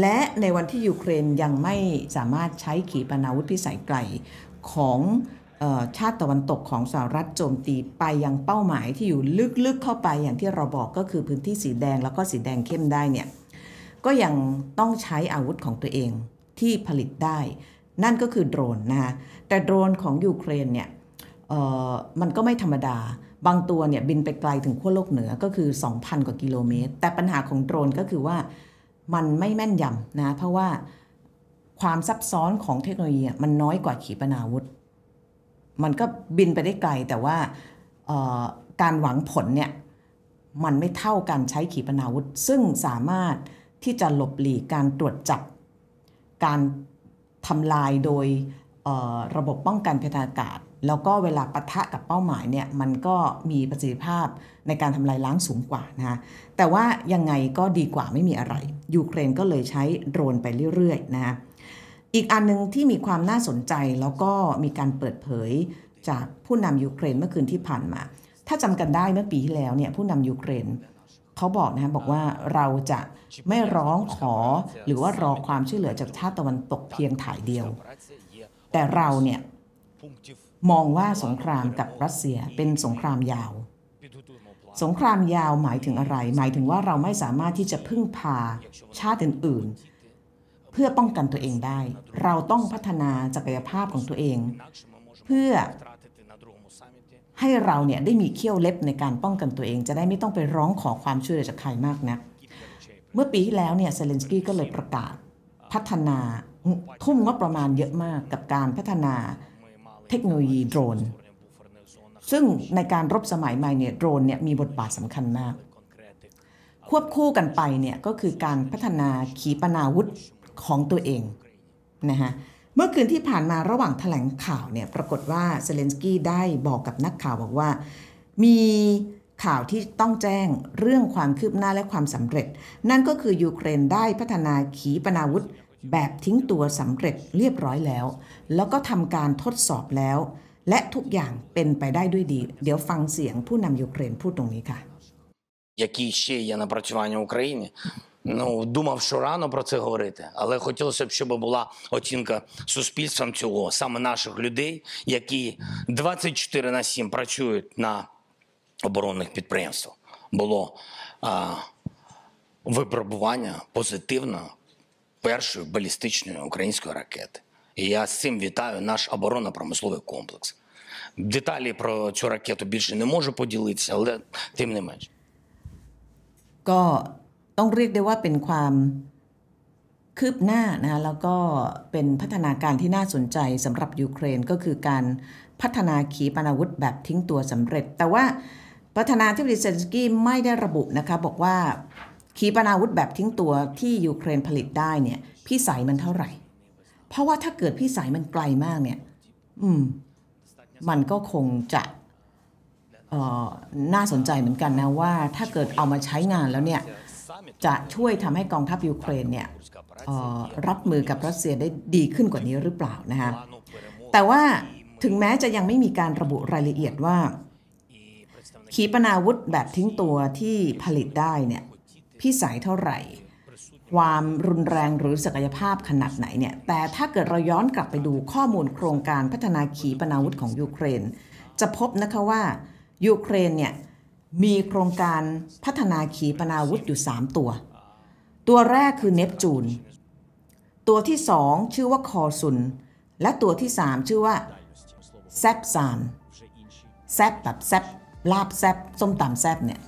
และในวันที่ยูเครนยังไม่สามารถใช้ขีปนาวุธพิสัยไกลของชาติตะวันตกของสหรัฐโจมตีไปยังเป้าหมายที่อยู่ลึกๆเข้าไปอย่างที่เราบอกก็คือพื้นที่สีแดงแล้วก็สีแดงเข้มได้เนี่ยก็ยังต้องใช้อาวุธของตัวเองที่ผลิตได้ นั่นก็คือโดรนนะะแต่โดรนของยูเครนเนี่ยมันก็ไม่ธรรมดาบางตัวเนี่ยบินไปไกลถึงขั้วโลกเหนือก็คือ 2,000 กว่ากิโลเมตร แต่ปัญหาของโดรนก็คือว่ามันไม่แม่นยำนะ เพราะว่าความซับซ้อนของเทคโนโลยีมันน้อยกว่าขีปนาวุธ มันก็บินไปได้ไกล แต่ว่าการหวังผลเนี่ย มันไม่เท่าการใช้ขีปนาวุธซึ่งสามารถที่จะหลบหลีกการตรวจจับการทำลายโดยระบบป้องกันพิทาอากาศแล้วก็เวลาปะทะกับเป้าหมายเนี่ยมันก็มีประสิทธิภาพในการทำลายล้างสูงกว่านะคะแต่ว่ายังไงก็ดีกว่าไม่มีอะไรยูเครนก็เลยใช้โดรนไปเรื่อยๆนะคะอีกอันนึงที่มีความน่าสนใจแล้วก็มีการเปิดเผยจากผู้นำยูเครนเมื่อคืนที่ผ่านมา ถ้าจำกันได้เมื่อปีที่แล้วเนี่ยผู้นำยูเครน เขาบอกนะบอกว่าเราจะไม่ร้องขอหรือว่ารอความช่วยเหลือจากชาติตะวันตกเพียงถ่ายเดียว แต่เราเนี่ยมองว่าสงครามกับรัสเซียเป็นสงครามยาว สงครามยาวหมายถึงอะไร หมายถึงว่าเราไม่สามารถที่จะพึ่งพาชาติอื่น ๆ เพื่อป้องกันตัวเองได้ เราต้องพัฒนาศักยภาพของตัวเอง เพื่อให้เราเนี่ยได้มีเขี้ยวเล็บในการป้องกันตัวเอง จะได้ไม่ต้องไปร้องขอความช่วยเหลือจากใครมากนะัก เมื่อปีที่แล้วเนี่ยเซเลนสกี้ก็เลยประกาศพัฒนาทุ่มงบประมาณเยอะมากกับการพัฒนาเทคโนโลยีโดรน ซึ่งในการรบสมัยใหม่เนี่ยโดรนเนี่ยมีบทบาทสำคัญมาก ควบคู่กันไปเนี่ยก็คือการพัฒนาขีปนาวุธของตัวเองนะฮะ เมื่อคืนที่ผ่านมาระหว่างถแถลงข่าวเนี่ยปรากฏว่าเซเลนสกี้ได้บอกกับนักข่าวบอกว่า มีข่าวที่ต้องแจ้งเรื่องความคืบหน้าและความสำเร็จ นั่นก็คือยูเครนได้พัฒนาขีปนาวุธแบบทิ้งตัวสำเร็จเรียบร้อยแล้ว які ще є на працювання в Україні. Ну думав, що рано про це говорити, але хотілося б, щоб була оцінка суспільством цього, саме наших людей, які 24 на 7 працюють на оборонних підприємствах. Було а, випробування позитивно, першої балістичної української ракети. І я з цим вітаю наш оборонно-промисловий комплекс. Деталі про цю ракету більше не можу поділитися, але тим не м е н ш Ко т о ้องเรียกได้ว่าเปคคืบหน้านะแล้วก็เป็นพัฒนาการที่น่าสนใจสำหรับยูเครน ก็คือการพัฒนาขีปนาวุธแบบทิ้งตัวสำเร็จ แต่ว่าประธานาธิบดีเซนสกี้ไม่ได้ระบุนะคะบอกว่าขีปนาวุธแบบทิ้งตัวที่ยูเครนผลิตได้เนี่ยพี่สายมันเท่าไหร่ เพราะว่าถ้าเกิดพี่สายมันไกลมากเนี่ย อืม มันก็คงจะน่าสนใจเหมือนกันนะ ว่าถ้าเกิดเอามาใช้งานแล้วเนี่ยจะช่วยทำให้กองทัพยูเครนเนี่ยรับมือกับรัสเซียได้ดีขึ้นกว่านี้หรือเปล่านะคะแต่ว่าถึงแม้จะยังไม่มีการระบุรายละเอียดว่า ขีปนาวุธแบบทิ้งตัวที่ผลิตได้เนี่ยพิสัยเท่าไหร่ ความรุนแรงหรือศักยภาพขนาดไหนเนี่ยแต่ถ้าเกิดเราย้อนกลับไปดูข้อมูลโครงการพัฒนาขีปนาวุธของยูเครน จะพบนะคะว่ายูเครนเนี่ยมีโครงการพัฒนาขีปนาวุธอยู่ 3 ตัว ตัวแรกคือเนปจูนตัวที่2ชื่อว่าคอซุนและตัวที่ 3 ชื่อว่าแซบซานแซบแบบแซบลาบแซบส้มตำแซบเนี่ย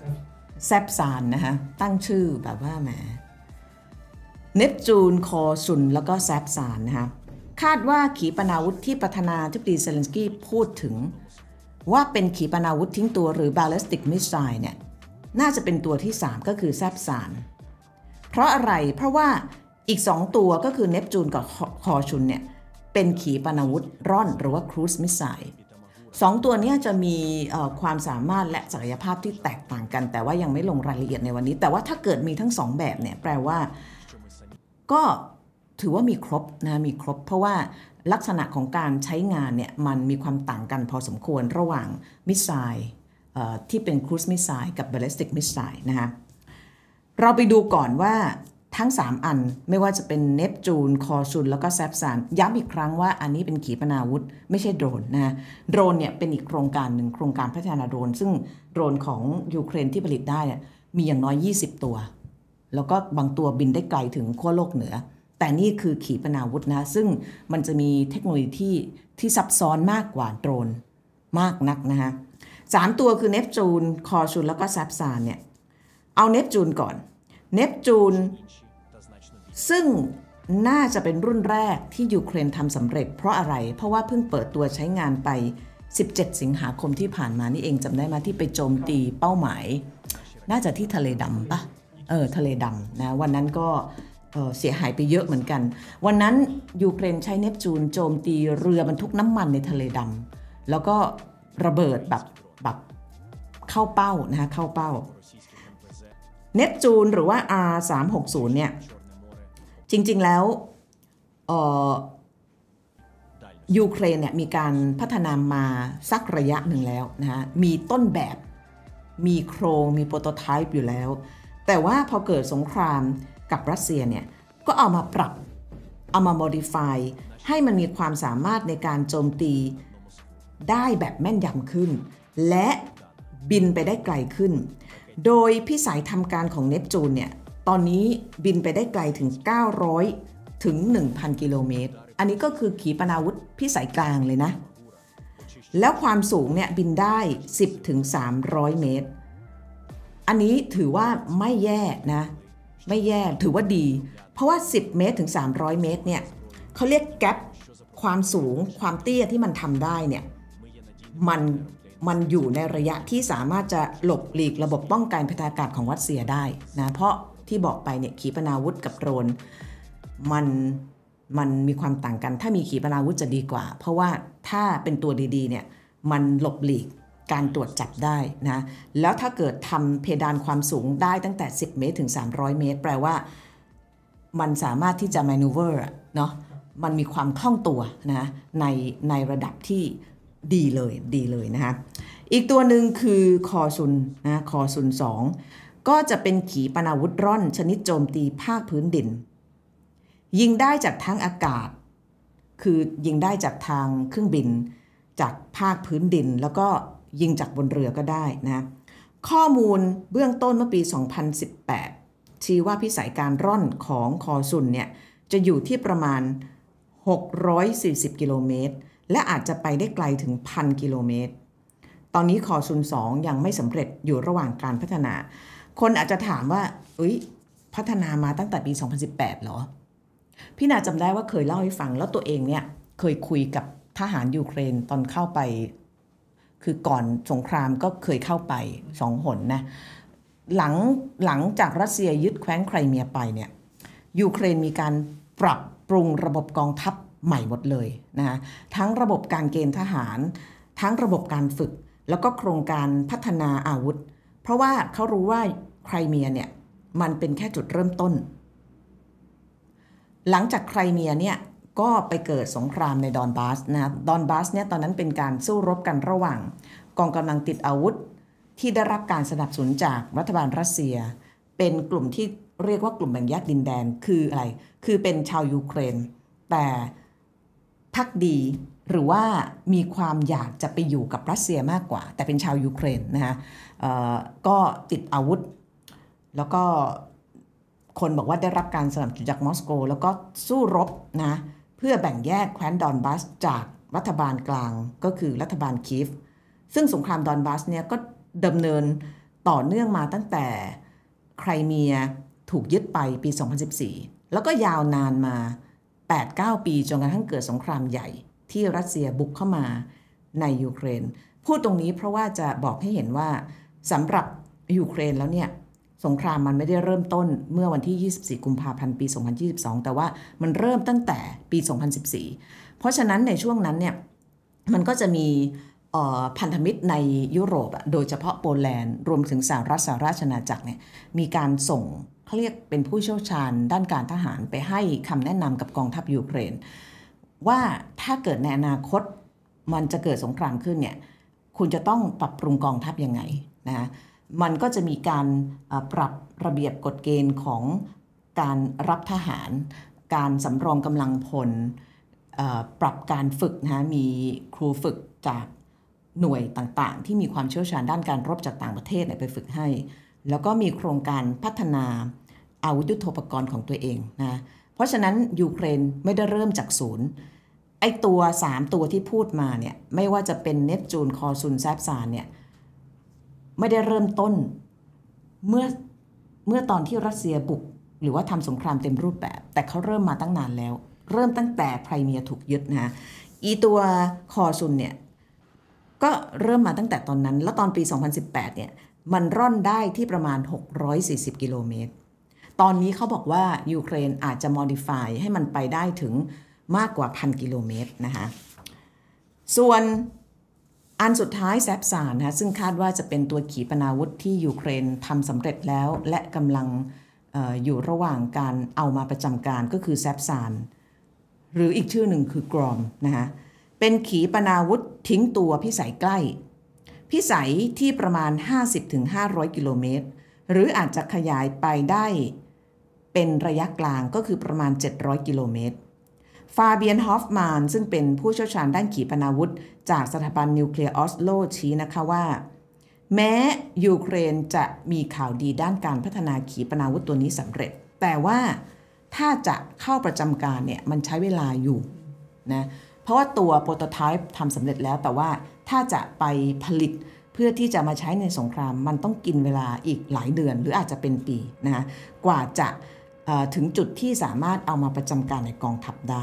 แซบซานนะคะตั้งชื่อแบบว่าแหมเนปจูนคอสุนแล้วก็แซบซานนะคะคาดว่าขีปนาวุธที่ประธานาธิบดีเซเลนสกี้พูดถึง ว่าเป็นขีปนาวุธทิ้งตัวหรือบาลสติกมิสไซล์เนี่ยน่าจะเป็นตัวที่ 3 ก็คือแซบซานเพราะอะไรเพราะว่าอีก 2 ตัวก็คือเนปจูนกับคอชุนเนี่ยเป็นขีปนาวุธร่อนหรือว่าครูซมิสไซล์สองตัวนี้จะมีความสามารถและศักยภาพที่แตกต่างกัน แต่ว่ายังไม่ลงรายละเอียดในวันนี้ แต่ว่าถ้าเกิดมีทั้งสองแบบเนี่ย แปลว่า ก็ถือว่ามีครบนะ มีครบเพราะว่าลักษณะของการใช้งานเนี่ยมันมีความต่างกันพอสมควรระหว่างมิสไซล์ที่เป็นครูซมิสไซล์กับบ a ลสติกมิสไซล์นะคะเราไปดูก่อนว่าทั้ง 3 อันไม่ว่าจะเป็นเนปจูนคอชุนแล้วก็แซฟซานย้ำอีกครั้งว่าอันนี้เป็นขีปนาวุธ ไม่ใช่โดรนนะโดรนเนี่ย เป็นอีกโครงการหนึ่งโครงการพัฒนาโดรน ซึ่งโดรนของยูเครนที่ผลิตได้่มีอย่างน้อย 20 ตัว แล้วก็บางตัวบินได้ไกลถึงขั้วโลกเหนือ แต่นี่คือขีปนาวุธนะซึ่งมันจะมีเทคโนโลยีที่ที่ซับซ้อนมากกว่าโดรนมากนักนะฮะสามตัวคือเนปจูนคอชุนแล้วก็แซฟซานเนี่ยเอาเนปจูนก่อนเนปจูนซึ่งน่าจะเป็นรุ่นแรกที่ยูเครนทำสำเร็จเพราะอะไร เพราะว่าเพิ่งเปิดตัวใช้งานไป 17 สิงหาคมที่ผ่านมานี่เองจำได้มาที่ไปโจมตีเป้าหมาย น่าจะที่ทะเลดำปะเออทะเลดำนะวันนั้นก็เสียหายไปเยอะเหมือนกัน วันนั้นยูเครนใช้เนปจูน โจมตีเรือบรรทุกน้ำมันในทะเลดำแล้วก็ระเบิดแบบแบบเข้าเป้านะฮะเข้าเป้าเนปจูนหรือว่า R360 เนี่ยจริงๆ แล้วยูเครนเนี่ยมีการพัฒนามาสักระยะหนึ่งแล้วนะฮะมีต้นแบบมีโครง มีโปรโตไทป์อยู่แล้ว แต่ว่าพอเกิดสงครามกับรัสเซียเนี่ยก็เอามาปรับ เอามา modify ให้มันมีความสามารถในการโจมตีได้แบบแม่นยำขึ้น และบินไปได้ไกลขึ้น โดยพิสัยทำการของเนปจูนเนี่ยตอนนี้บินไปได้ไกลถึง 900ถึง1,000 กิโลเมตร อันนี้ก็คือขีปนาวุธพิสัยกลางเลยนะ แล้วความสูงเนี่ยบินได้ 10ถึง300 เมตร อันนี้ถือว่าไม่แย่นะ ไม่แย่ ถือว่าดี เพราะว่า 10 เมตรถึง 300 เมตรเนี่ยเขาเรียกแกลบความสูงความเตี้ยที่มันทำได้เนี่ย มัน มันอยู่ในระยะที่สามารถจะหลบหลีกระบบป้องกันพัทากาศของวัดเซียได้นะ เพราะที่บอกไปเนี่ยขีปนาวุธกับโดรนมันมันมีความต่างกันถ้ามีขีปนาวุธจะดีกว่า เพราะว่าถ้าเป็นตัวดีๆเนี่ยมันหลบหลีกการตรวจจับได้นะแล้วถ้าเกิดทำเพดานความสูงได้ตั้งแต่ 10 เมตรถึง 300 เมตร แปลว่ามันสามารถที่จะมา n ูเวอร์เนาะมันมีความคล่องตัวนะในในระดับที่ดีเลยดีเลยนะคะอีกตัวหนึ่งคือ คอซุนนะคอซุน 2ก็จะเป็นขีปนาวุธร่อน ชนิดโจมตีภาคพื้นดิน ยิงได้จากทั้งอากาศ คือยิงได้จากทางเครื่องบิน จากภาคพื้นดิน แล้วก็ยิงจากบนเรือก็ได้นะ ข้อมูลเบื้องต้นเมื่อปี 2018ชี้ว่าพิสัยการร่อนของคอซุนเนี่ยจะอยู่ที่ประมาณ 640 กิโลเมตร และอาจจะไปได้ไกลถึง 1,000กิโลเมตร ตอนนี้คอซุน 2 ยังไม่สำเร็จอยู่ระหว่างการพัฒนาคนอาจจะถามว่าอุ้ยพัฒนามาตั้งแต่ปี 2018หรอ พี่นาจำได้ว่าเคยเล่าให้ฟังแล้วตัวเองเนี่ยเคยคุยกับทหารยูเครนตอนเข้าไป คือก่อนสงครามก็เคยเข้าไปสองหนนะหลังหลังจากรัสเซียยึดแคว้นไครเมียไปเนี่ยยูเครนมีการปรับปรุงระบบกองทัพใหม่หมดเลยนะฮะทั้งระบบการเกณฑ์ทหาร ทั้งระบบการฝึกแล้วก็โครงการพัฒนาอาวุธ เพราะว่าเขารู้ว่าไครเมียเนี่ยมันเป็นแค่จุดเริ่มต้น หลังจากไครเมียเนี่ยก็ไปเกิดสงครามในดอนบาสนะดอนบาสเนี่ยตอนนั้นเป็นการสู้รบกันระหว่าง กองกำลังติดอาวุธที่ได้รับการสนับสนุนจากรัฐบาลรัสเซีย เป็นกลุ่มที่เรียกว่ากลุ่มแบ่งแยกดินแดน คืออะไร คือเป็นชาวยูเครน แต่พักดีหรือว่ามีความอยากจะไปอยู่กับรัสเซียมากกว่า แต่เป็นชาวยูเครนนะฮะก็ติดอาวุธแล้วก็คนบอกว่าได้รับการสนับสนุนจากมอสโกแล้วก็สู้รบนะ เพื่อแบ่งแยกแคว้นดอนบัส จากรัฐบาลกลางก็คือรัฐบาลคีฟซึ่งสงครามดอนบัสเนี่ย ก็ดำเนินต่อเนื่องมาตั้งแต่ไครเมียถูกยึดไปปี 2014 แล้วก็ยาวนานมา 8-9 ปีจนกระทั่งเกิดสงครามใหญ่ที่รัสเซียบุกเข้ามาในยูเครน พูดตรงนี้เพราะว่าจะบอกให้เห็นว่าสำหรับยูเครนแล้วเนี่ยสงครามมันไม่ได้เริ่มต้นเมื่อวันที่ 24 กุมภาพันธ์ ปี 2022 แต่ว่ามันเริ่มตั้งแต่ปี 2014 เพราะฉะนั้นในช่วงนั้นเนี่ยมันก็จะมีพันธมิตรในยุโรป โดยเฉพาะโปแลนด์รวมถึงสหรัฐสหราชอาณาจักรเนี่ยมีการส่งเขาเรียกเป็นผู้เชี่ยวชาญด้านการทหารไปให้คำแนะนำกับกองทัพยูเครน ว่าถ้าเกิดในอนาคต มันจะเกิดสงครามขึ้นเนี่ยคุณจะต้องปรับปรุงกองทัพยังไงนะมันก็จะมีการปรับระเบียบกฎเกณฑ์ของการรับทหาร การสำรองกำลังพลปรับการฝึกนะ มีครูฝึกจากหน่วยต่างๆ ที่มีความเชี่ยวชาญด้านการรบจากต่างประเทศไปฝึกให้ แล้วก็มีโครงการพัฒนาอาวุธยุโทโธปกรณ์ของตัวเองนะ เพราะฉะนั้นยูเครนไม่ได้เริ่มจากศูนย์ ไอตัว 3 ตัวที่พูดมาเนี่ย ไม่ว่าจะเป็นเนปจูน คอซุน แซบซานเนี่ยไม่ได้เริ่มต้นเมื่อเมื่อตอนที่รัสเซียบุก หรือว่าทำสงครามเต็มรูปแบบ แต่เขาเริ่มมาตั้งนานแล้ว เริ่มตั้งแต่ไพรเมียถูกยึดนะอีตัวคอซุนเนี่ย ก็เริ่มมาตั้งแต่ตอนนั้น แล้วตอนปี 2018เนี่ย มันร่อนได้ที่ประมาณ 640 กิโลเมตรตอนนี้เขาบอกว่ายูเครนอาจจะ modify ให้มันไปได้ถึงมากกว่าพันกิโลเมตรนะคะส่วนอันสุดท้ายแซบสารนะซึ่งคาดว่าจะเป็นตัวขีปนาวุธที่ยูเครนทำสำเร็จแล้ว และกำลังออยู่ระหว่างการเอามาประจำการก็คือแซบสารหรืออีกชื่อหนึ่งคือกรอมนะคะเป็นขีปนาวุธทิ้งตัวพิสัยใกล้ พิสัยที่ประมาณ 50-500 กิโลเมตร หรืออาจจะขยายไปได้ เป็นระยะกลางก็คือประมาณ 700กิโลเมตรฟาเบียนฮอฟมานซึ่งเป็นผู้เชี่ยวชาญด้านขีปนาวุธจากสถาบันนิวเคลียร์ออสโลชี้นะคะว่าแม้ยูเครนจะมีข่าวดีด้านการพัฒนาขีปนาวุธตัวนี้สำเร็จ แต่ว่าถ้าจะเข้าประจำการเนี่ยมันใช้เวลาอยู่นะเพราะว่าตัวโปรโตไทป์ทำสำเร็จแล้วแต่ว่าถ้าจะไปผลิตเพื่อที่จะมาใช้ในสงคราม มันต้องกินเวลาอีกหลายเดือน หรืออาจจะเป็นปีนะคะกว่าจะถึงจุดที่สามารถเอามาประจำการในกองทัพได้